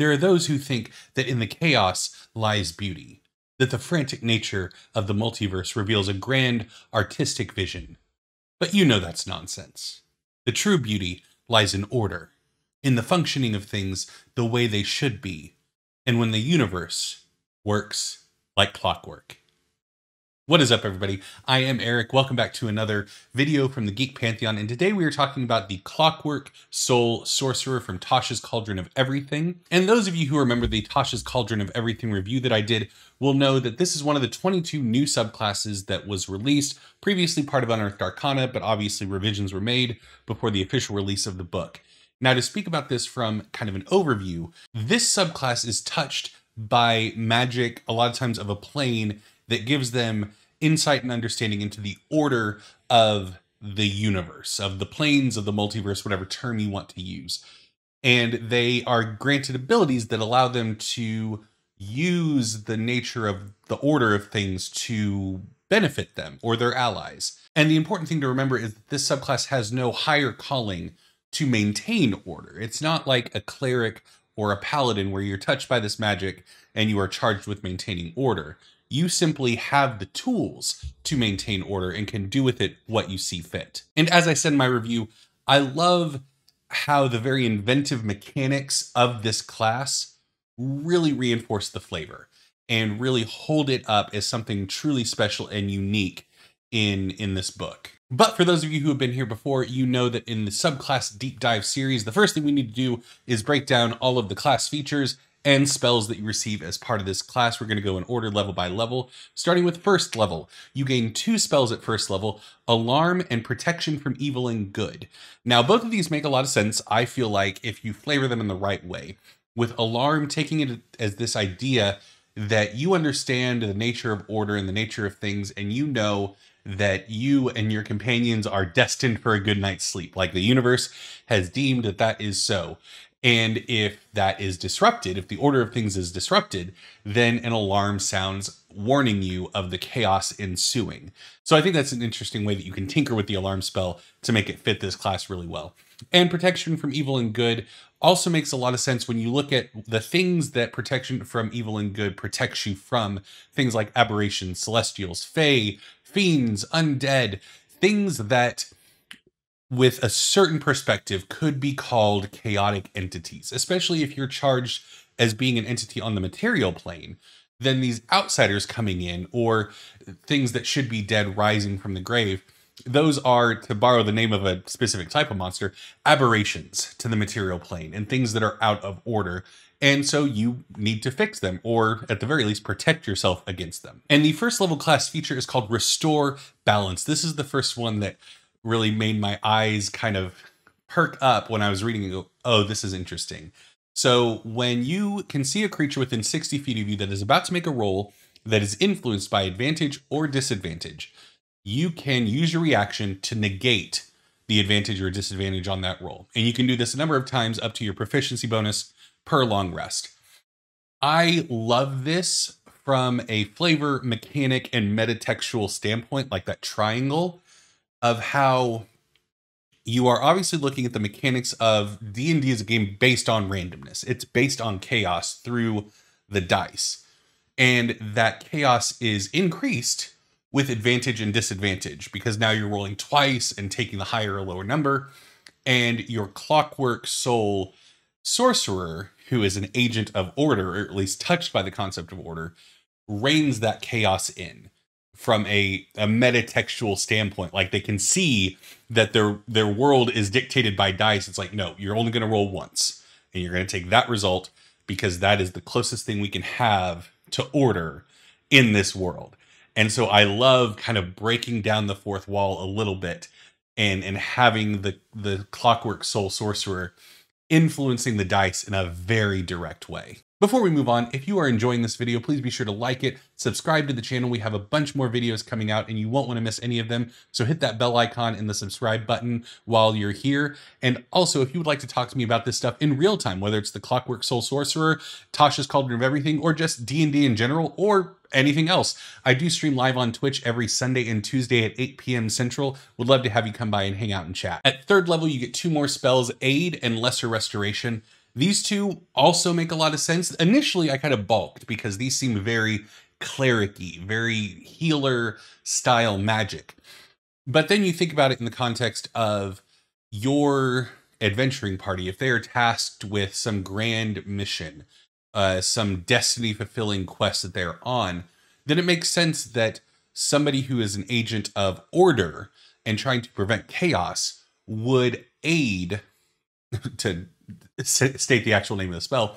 There are those who think that in the chaos lies beauty, that the frantic nature of the multiverse reveals a grand artistic vision. But you know that's nonsense. The true beauty lies in order, in the functioning of things the way they should be, and when the universe works like clockwork. What is up, everybody? I am Eric. Welcome back to another video from the Geek Pantheon, and today we are talking about the Clockwork Soul Sorcerer from Tasha's Cauldron of Everything. And those of you who remember the Tasha's Cauldron of Everything review that I did will know that this is one of the 22 new subclasses that was released, previously part of Unearthed Arcana, but obviously revisions were made before the official release of the book. Now, to speak about this from kind of an overview, this subclass is touched by magic a lot of times of a plane that gives them insight and understanding into the order of the universe, of the planes, of the multiverse, whatever term you want to use. And they are granted abilities that allow them to use the nature of the order of things to benefit them or their allies. And the important thing to remember is that this subclass has no higher calling to maintain order. It's not like a cleric or a paladin where you're touched by this magic and you are charged with maintaining order you simply have the tools to maintain order and can do with it what you see fit. And as I said in my review, I love how the very inventive mechanics of this class really reinforce the flavor and really hold it up as something truly special and unique in in this book. But for those of you who have been here before, you know that in the subclass deep dive series, the first thing we need to do is break down all of the class features and spells that you receive as part of this class. We're going to go in order level by level, starting with first level. You gain two spells at first level Alarm and Protection from Evil and Good. Now, both of these make a lot of sense, I feel like, if you flavor them in the right way. With Alarm taking it as this idea that you understand the nature of order and the nature of things, and you know that you and your companions are destined for a good night's sleep. Like the universe has deemed that that is so. And if that is disrupted, if the order of things is disrupted, then an alarm sounds warning you of the chaos ensuing. So I think that's an interesting way that you can tinker with the alarm spell to make it fit this class really well. And protection from evil and good also makes a lot of sense when you look at the things that protection from evil and good protects you from things like aberrations, celestials, fae, fiends, undead, things that with a certain perspective could be called chaotic entities, especially if you're charged as being an entity on the material plane. Then these outsiders coming in, or things that should be dead rising from the grave, those are, to borrow the name of a specific type of monster, aberrations to the material plane and things that are out of order. And so you need to fix them, or at the very least, protect yourself against them. And the first level class feature is called Restore Balance. This is the first one that really made my eyes kind of perk up when I was reading and go, oh, this is interesting. So when you can see a creature within 60 feet of you that is about to make a roll that is influenced by advantage or disadvantage, you can use your reaction to negate the advantage or disadvantage on that roll. And you can do this a number of times up to your proficiency bonus per long rest. I love this from a flavor, mechanic, and metatextual standpoint, like that triangle of how you are obviously looking at the mechanics of D&D as a game based on randomness. It's based on chaos through the dice. And that chaos is increased with advantage and disadvantage because now you're rolling twice and taking the higher or lower number and your clockwork soul sorcerer who is an agent of order or at least touched by the concept of order reigns that chaos in from a, a metatextual standpoint. Like they can see that their their world is dictated by dice. It's like, no, you're only gonna roll once. And you're gonna take that result because that is the closest thing we can have to order in this world. And so I love kind of breaking down the fourth wall a little bit and and having the the clockwork soul sorcerer influencing the dice in a very direct way. Before we move on, if you are enjoying this video, please be sure to like it, subscribe to the channel. We have a bunch more videos coming out and you won't want to miss any of them. So hit that bell icon and the subscribe button while you're here. And also, if you would like to talk to me about this stuff in real time, whether it's the Clockwork Soul Sorcerer, Tasha's Cauldron of Everything, or just D&D in general, or anything else. I do stream live on Twitch every Sunday and Tuesday at 8 p.m. Central. Would love to have you come by and hang out and chat. At third level, you get two more spells, Aid and Lesser Restoration. These two also make a lot of sense. Initially, I kind of balked because these seem very clericy, very healer style magic. But then you think about it in the context of your adventuring party. If they are tasked with some grand mission, uh, some destiny fulfilling quest that they're on, then it makes sense that somebody who is an agent of order and trying to prevent chaos would aid to state the actual name of the spell,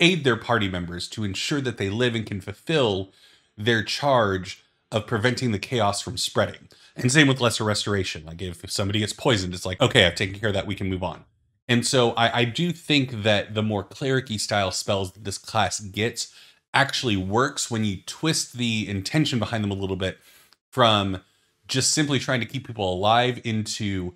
aid their party members to ensure that they live and can fulfill their charge of preventing the chaos from spreading. And same with lesser restoration. Like if, if somebody gets poisoned, it's like, okay, I've taken care of that, we can move on. And so I, I do think that the more clericy style spells that this class gets actually works when you twist the intention behind them a little bit from just simply trying to keep people alive into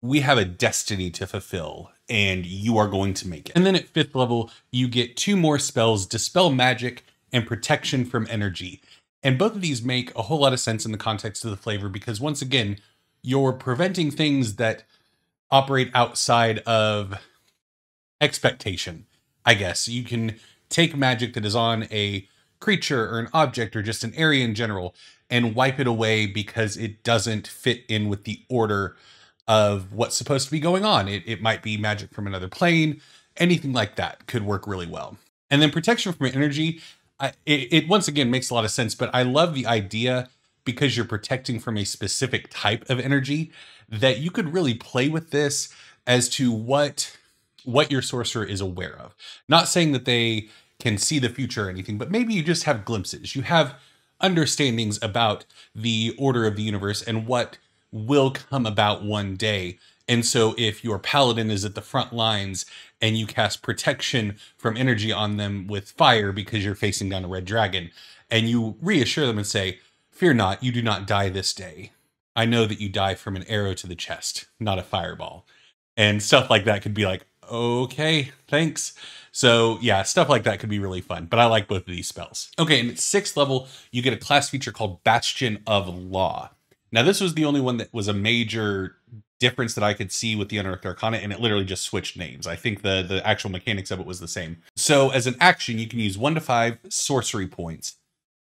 we have a destiny to fulfill and you are going to make it. And then at fifth level, you get two more spells Dispel Magic and Protection from Energy. And both of these make a whole lot of sense in the context of the flavor because, once again, you're preventing things that operate outside of expectation, I guess. You can take magic that is on a creature or an object or just an area in general and wipe it away because it doesn't fit in with the order of what's supposed to be going on. It, it might be magic from another plane, anything like that could work really well. And then protection from energy, I, it, it once again makes a lot of sense, but I love the idea because you're protecting from a specific type of energy that you could really play with this as to what what your sorcerer is aware of. Not saying that they can see the future or anything, but maybe you just have glimpses. You have understandings about the order of the universe and what will come about one day. And so if your paladin is at the front lines and you cast protection from energy on them with fire because you're facing down a red dragon, and you reassure them and say, Fear not, you do not die this day. I know that you die from an arrow to the chest, not a fireball. And stuff like that could be like, okay, thanks. So yeah, stuff like that could be really fun, but I like both of these spells. Okay, and at sixth level, you get a class feature called Bastion of Law. Now, this was the only one that was a major difference that I could see with the Unearthed Arcana, and it literally just switched names. I think the, the actual mechanics of it was the same. So as an action, you can use one to five sorcery points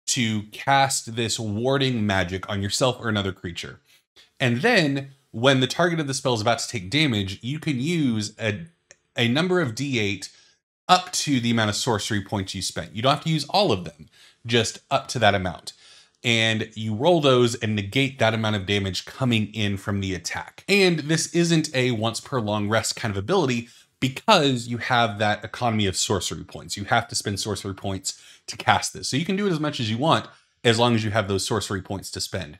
to cast this warding magic on yourself or another creature. And then when the target of the spell is about to take damage, you can use a, a number of d8 up to the amount of sorcery points you spent. You don't have to use all of them, just up to that amount and you roll those and negate that amount of damage coming in from the attack. And this isn't a once per long rest kind of ability because you have that economy of sorcery points. You have to spend sorcery points to cast this. So you can do it as much as you want as long as you have those sorcery points to spend.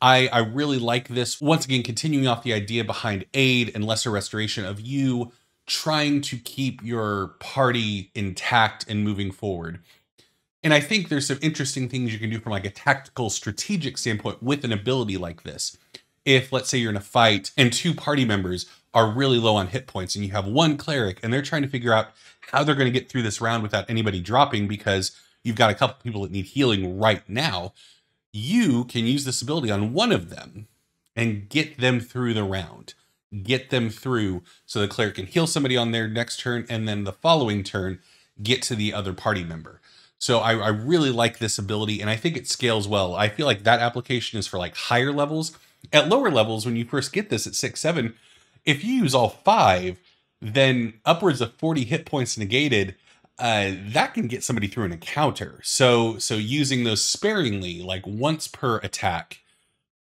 I, I really like this. Once again, continuing off the idea behind aid and lesser restoration of you trying to keep your party intact and moving forward. And I think there's some interesting things you can do from like a tactical strategic standpoint with an ability like this. If let's say you're in a fight and two party members are really low on hit points and you have one cleric and they're trying to figure out how they're going to get through this round without anybody dropping because you've got a couple people that need healing right now, you can use this ability on one of them and get them through the round. Get them through so the cleric can heal somebody on their next turn and then the following turn get to the other party member. So I, I really like this ability and I think it scales well. I feel like that application is for like higher levels. At lower levels, when you first get this at six, seven, if you use all five, then upwards of 40 hit points negated, uh, that can get somebody through an encounter. So so using those sparingly, like once per attack,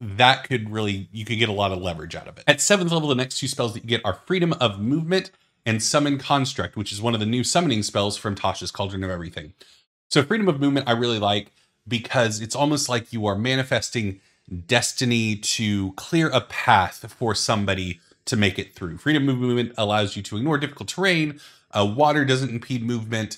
that could really you could get a lot of leverage out of it. At seventh level, the next two spells that you get are Freedom of Movement and Summon Construct, which is one of the new summoning spells from Tasha's Cauldron of Everything. So freedom of movement, I really like because it's almost like you are manifesting destiny to clear a path for somebody to make it through. Freedom of movement allows you to ignore difficult terrain. Uh, water doesn't impede movement,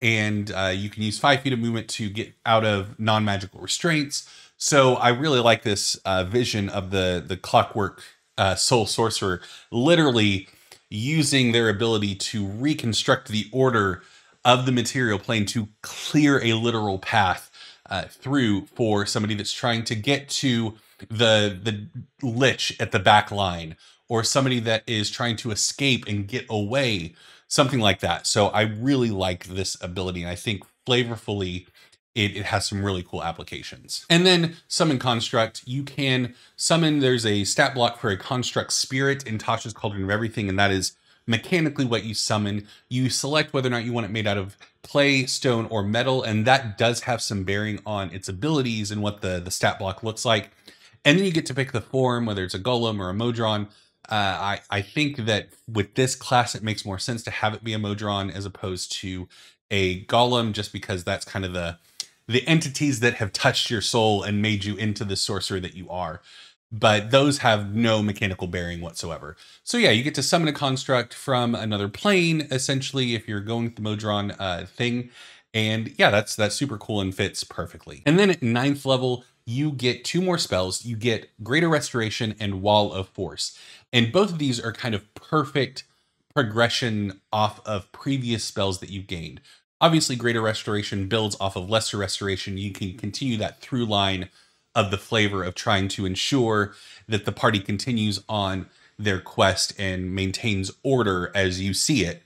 and uh, you can use five feet of movement to get out of non-magical restraints. So I really like this uh, vision of the the clockwork uh, soul sorcerer, literally using their ability to reconstruct the order of the material plane to clear a literal path uh, through for somebody that's trying to get to the the lich at the back line or somebody that is trying to escape and get away something like that so i really like this ability and i think flavorfully it, it has some really cool applications and then summon construct you can summon there's a stat block for a construct spirit in tasha's cauldron of everything and that is mechanically what you summon. You select whether or not you want it made out of clay, stone, or metal, and that does have some bearing on its abilities and what the, the stat block looks like. And then you get to pick the form, whether it's a golem or a modron. Uh, I, I think that with this class, it makes more sense to have it be a modron as opposed to a golem, just because that's kind of the the entities that have touched your soul and made you into the sorcerer that you are but those have no mechanical bearing whatsoever. So yeah, you get to summon a construct from another plane, essentially, if you're going with the Modron uh, thing. And yeah, that's that's super cool and fits perfectly. And then at ninth level, you get two more spells. You get Greater Restoration and Wall of Force. And both of these are kind of perfect progression off of previous spells that you've gained. Obviously, Greater Restoration builds off of Lesser Restoration. You can continue that through line of the flavor of trying to ensure that the party continues on their quest and maintains order as you see it.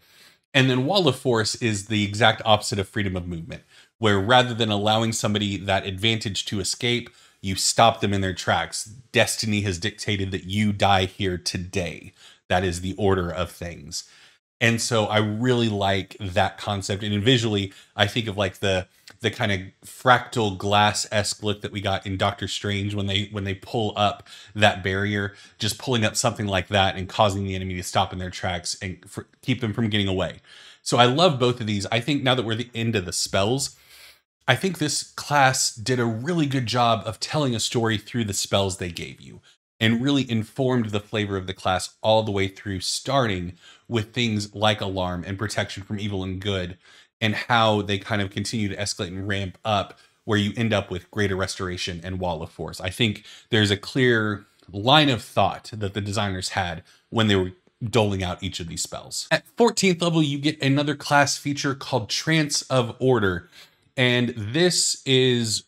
And then Wall of Force is the exact opposite of freedom of movement, where rather than allowing somebody that advantage to escape, you stop them in their tracks. Destiny has dictated that you die here today. That is the order of things. And so I really like that concept. And visually, I think of like the the kind of fractal glass esque look that we got in Doctor Strange when they when they pull up that barrier, just pulling up something like that and causing the enemy to stop in their tracks and keep them from getting away. So I love both of these. I think now that we're the end of the spells, I think this class did a really good job of telling a story through the spells they gave you and really informed the flavor of the class all the way through, starting with things like alarm and protection from evil and good, and how they kind of continue to escalate and ramp up where you end up with greater restoration and wall of force. I think there's a clear line of thought that the designers had when they were doling out each of these spells. At 14th level, you get another class feature called Trance of Order. And this is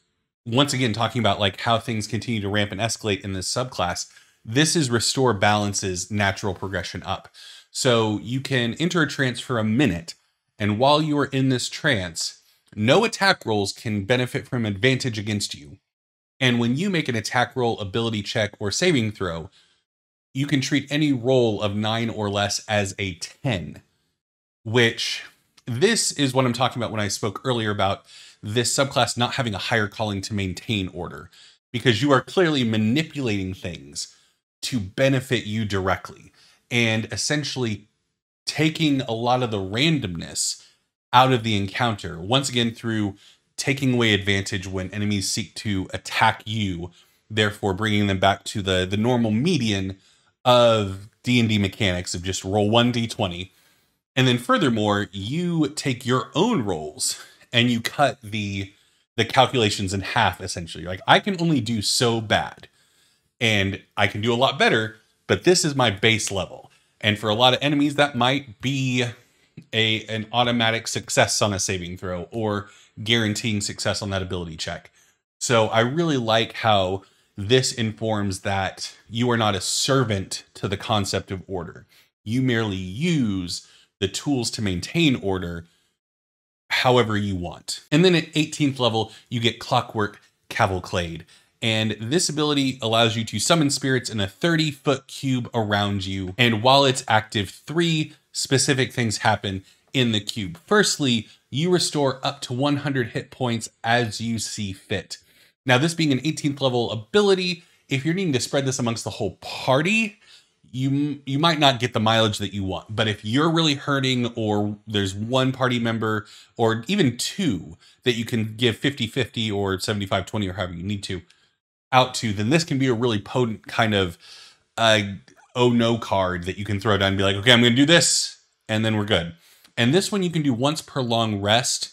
once again talking about like how things continue to ramp and escalate in this subclass. This is restore balances natural progression up. So you can enter a trance for a minute and while you are in this trance, no attack rolls can benefit from advantage against you. And when you make an attack roll, ability check, or saving throw, you can treat any roll of nine or less as a 10, which this is what I'm talking about when I spoke earlier about this subclass not having a higher calling to maintain order, because you are clearly manipulating things to benefit you directly and essentially taking a lot of the randomness out of the encounter. Once again, through taking away advantage when enemies seek to attack you, therefore bringing them back to the the normal median of D&D mechanics of just roll 1d20. And then furthermore, you take your own rolls and you cut the the calculations in half essentially. like I can only do so bad and I can do a lot better, but this is my base level. And for a lot of enemies, that might be a an automatic success on a saving throw or guaranteeing success on that ability check. So I really like how this informs that you are not a servant to the concept of order. You merely use the tools to maintain order however you want. And then at 18th level, you get Clockwork Cavalcade and this ability allows you to summon spirits in a 30 foot cube around you. And while it's active, three specific things happen in the cube. Firstly, you restore up to 100 hit points as you see fit. Now, this being an 18th level ability, if you're needing to spread this amongst the whole party, you you might not get the mileage that you want. But if you're really hurting or there's one party member or even two that you can give 50-50 or 75-20 or however you need to, out to, then this can be a really potent kind of uh, oh no card that you can throw down and be like, okay, I'm going to do this, and then we're good. And this one you can do once per long rest,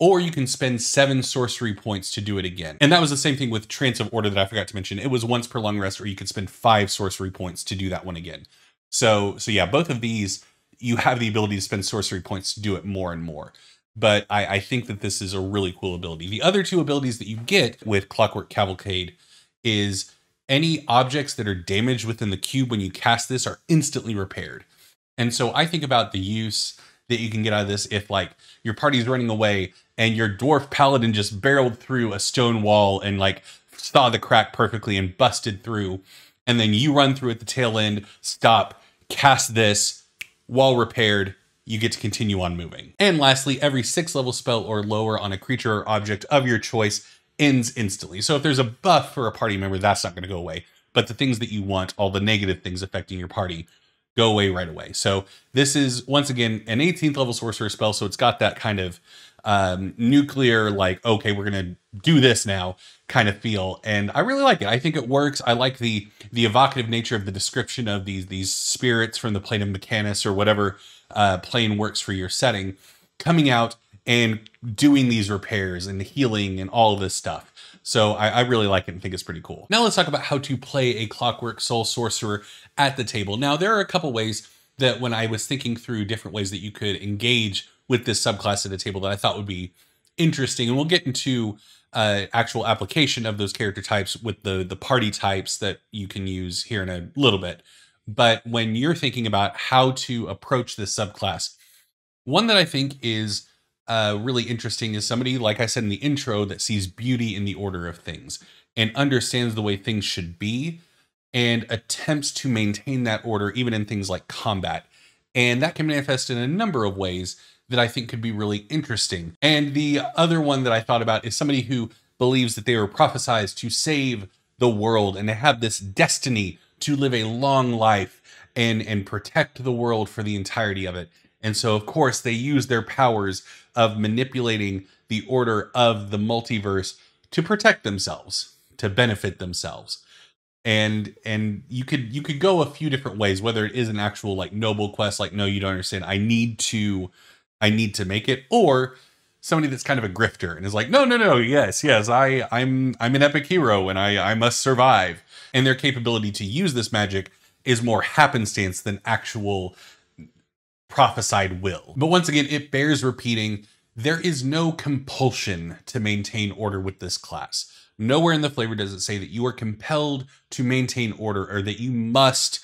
or you can spend seven sorcery points to do it again. And that was the same thing with Trance of Order that I forgot to mention. It was once per long rest, or you could spend five sorcery points to do that one again. So, so yeah, both of these you have the ability to spend sorcery points to do it more and more. But I, I think that this is a really cool ability. The other two abilities that you get with Clockwork Cavalcade is any objects that are damaged within the cube when you cast this are instantly repaired. And so I think about the use that you can get out of this if like your party's running away and your dwarf paladin just barreled through a stone wall and like saw the crack perfectly and busted through and then you run through at the tail end, stop, cast this, wall repaired, you get to continue on moving. And lastly, every six level spell or lower on a creature or object of your choice ends instantly. So if there's a buff for a party member, that's not going to go away. But the things that you want, all the negative things affecting your party, go away right away. So this is once again an 18th level sorcerer spell, so it's got that kind of um, nuclear, like okay, we're gonna do this now kind of feel, and I really like it. I think it works. I like the the evocative nature of the description of these these spirits from the plane of Mechanus or whatever uh, plane works for your setting coming out and doing these repairs and healing and all of this stuff. So I, I, really like it and think it's pretty cool. Now let's talk about how to play a Clockwork Soul Sorcerer at the table. Now there are a couple ways that when I was thinking through different ways that you could engage with this subclass at the table that I thought would be interesting, and we'll get into uh, actual application of those character types with the the party types that you can use here in a little bit. But when you're thinking about how to approach this subclass, one that I think is uh, really interesting is somebody, like I said in the intro, that sees beauty in the order of things and understands the way things should be and attempts to maintain that order even in things like combat. And that can manifest in a number of ways that I think could be really interesting. And the other one that I thought about is somebody who believes that they were prophesied to save the world and to have this destiny to live a long life and and protect the world for the entirety of it. And so of course they use their powers of manipulating the order of the multiverse to protect themselves, to benefit themselves. And and you could you could go a few different ways, whether it is an actual like noble quest, like, no, you don't understand. I need to I need to make it, or somebody that's kind of a grifter and is like, no, no, no, yes, yes, I, I'm, I'm an epic hero and I, I must survive. And their capability to use this magic is more happenstance than actual prophesied will. But once again, it bears repeating there is no compulsion to maintain order with this class. Nowhere in the flavor does it say that you are compelled to maintain order or that you must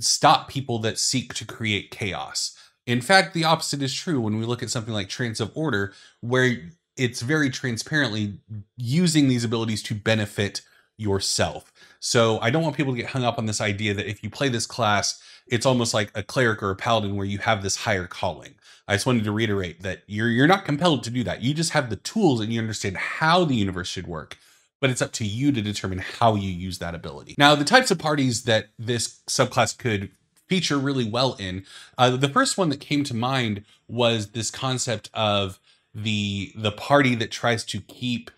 stop people that seek to create chaos. In fact, the opposite is true when we look at something like Trance of Order, where it's very transparently using these abilities to benefit yourself. So I don't want people to get hung up on this idea that if you play this class, it's almost like a cleric or a paladin where you have this higher calling. I just wanted to reiterate that you're you're not compelled to do that. You just have the tools and you understand how the universe should work, but it's up to you to determine how you use that ability. Now, the types of parties that this subclass could feature really well in, uh, the first one that came to mind was this concept of the the party that tries to keep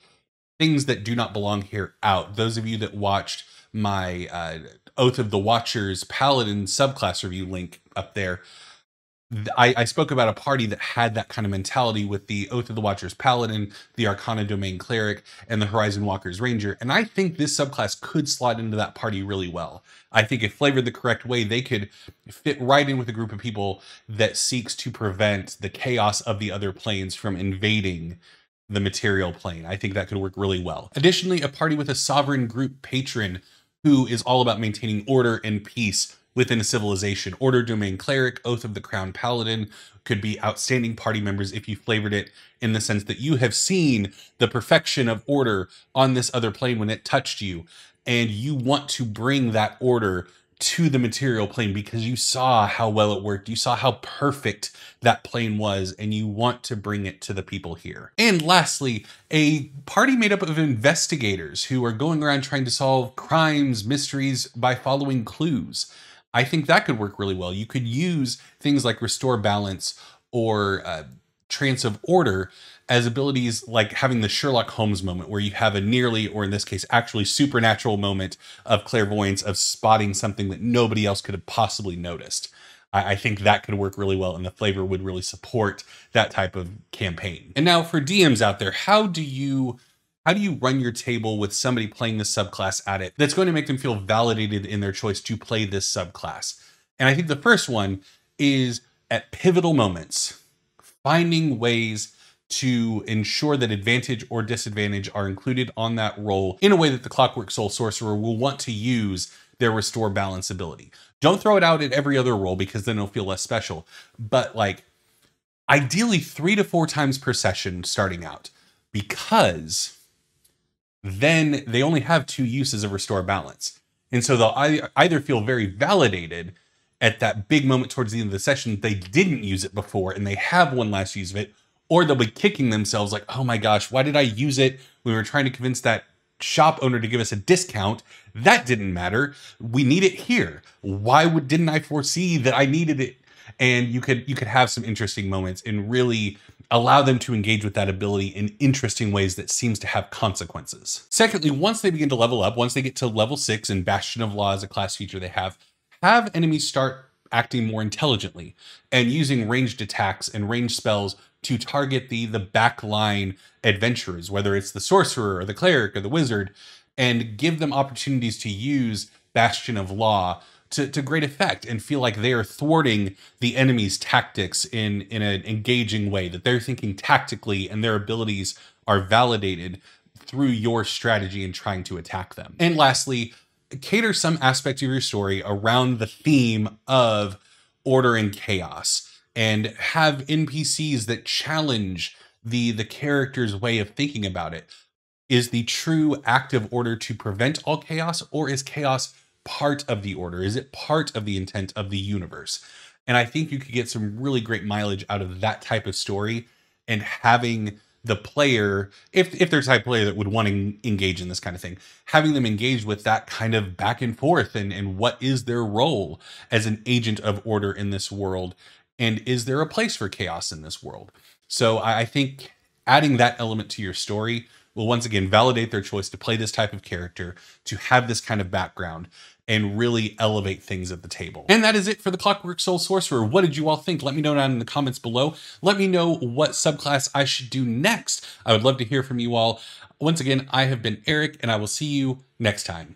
things that do not belong here out. Those of you that watched my uh, Oath of the Watchers Paladin subclass review link up there, I, I, spoke about a party that had that kind of mentality with the Oath of the Watcher's Paladin, the Arcana Domain Cleric, and the Horizon Walker's Ranger. And I think this subclass could slot into that party really well. I think if flavored the correct way, they could fit right in with a group of people that seeks to prevent the chaos of the other planes from invading the material plane. I think that could work really well. Additionally, a party with a sovereign group patron who is all about maintaining order and peace within a civilization. Order Domain Cleric, Oath of the Crown Paladin could be outstanding party members if you flavored it in the sense that you have seen the perfection of order on this other plane when it touched you, and you want to bring that order to the material plane because you saw how well it worked. You saw how perfect that plane was, and you want to bring it to the people here. And lastly, a party made up of investigators who are going around trying to solve crimes, mysteries by following clues. I think that could work really well. You could use things like restore balance or uh, of order as abilities like having the Sherlock Holmes moment where you have a nearly, or in this case, actually supernatural moment of clairvoyance of spotting something that nobody else could have possibly noticed. I, I think that could work really well, and the flavor would really support that type of campaign. And now for DMs out there, how do you how do you run your table with somebody playing the subclass at it that's going to make them feel validated in their choice to play this subclass? And I think the first one is at pivotal moments, finding ways to ensure that advantage or disadvantage are included on that role in a way that the Clockwork Soul Sorcerer will want to use their restore balance ability. Don't throw it out at every other role because then it'll feel less special. But like ideally three to four times per session starting out because then they only have two uses of restore balance. And so they'll either feel very validated at that big moment towards the end of the session, they didn't use it before and they have one last use of it, or they'll be kicking themselves like, oh my gosh, why did I use it? We were trying to convince that shop owner to give us a discount. That didn't matter. We need it here. Why would didn't I foresee that I needed it? And you could you could have some interesting moments and really allow them to engage with that ability in interesting ways that seems to have consequences. Secondly, once they begin to level up, once they get to level six and Bastion of Law is a class feature they have, have enemies start acting more intelligently and using ranged attacks and ranged spells to target the the backline adventurers, whether it's the sorcerer or the cleric or the wizard, and give them opportunities to use Bastion of Law to, to great effect and feel like they are thwarting the enemy's tactics in in an engaging way that they're thinking tactically and their abilities are validated through your strategy in trying to attack them and lastly cater some aspect of your story around the theme of order and chaos and have npcs that challenge the the character's way of thinking about it is the true act of order to prevent all chaos or is chaos part of the order? Is it part of the intent of the universe? And I think you could get some really great mileage out of that type of story and having the player, if if there's type player that would want to engage in this kind of thing, having them engage with that kind of back and forth and and what is their role as an agent of order in this world, and is there a place for chaos in this world? So I, I think adding that element to your story will once again validate their choice to play this type of character, to have this kind of background, and really elevate things at the table. And that is it for the Clockwork Soul Sorcerer. What did you all think? Let me know down in the comments below. Let me know what subclass I should do next. I would love to hear from you all. Once again, I have been Eric, and I will see you next time.